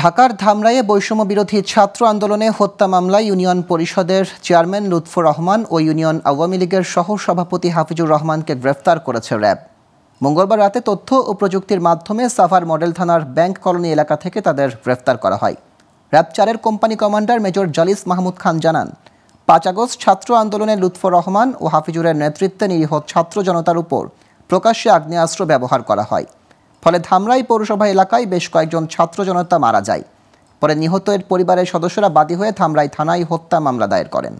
ঢাকার ধামরাইয়ে বৈষম্য বিরোধী ছাত্র আন্দোলনে হত্যা মামলায় ইউনিয়ন পরিষদের চেয়ারম্যান লুৎফর রহমান ও ইউনিয়ন আওয়ামী লীগের সহ সভাপতি হাফিজুর রহমানকে গ্রেফতার করেছে র্যাব মঙ্গলবার রাতে তথ্য ও প্রযুক্তির মাধ্যমে সাভার মডেল থানার ব্যাংক কলোনি এলাকা থেকে তাদের গ্রেফতার করা হয় র্যাব চারের company commander major Jalis Mahmud Khan জানান পাঁচ আগস্ট ছাত্র আন্দোলনে লুৎফর রহমান ও হাফিজুরের নেতৃত্বে নিরীহ ছাত্র জনতার উপর প্রকাশ্যে আগ্নেয়াস্ত্র ব্যবহার করা হয় ফলে ধামরাই পৌরসভা এলাকায় বেশ কয়েকজন ছাত্র জনতা মারা যায় পরে নিহতের পরিবারের সদস্যরা বাদী হয়ে ধামরাই থানায় হত্যা মামলা দায়ের করেন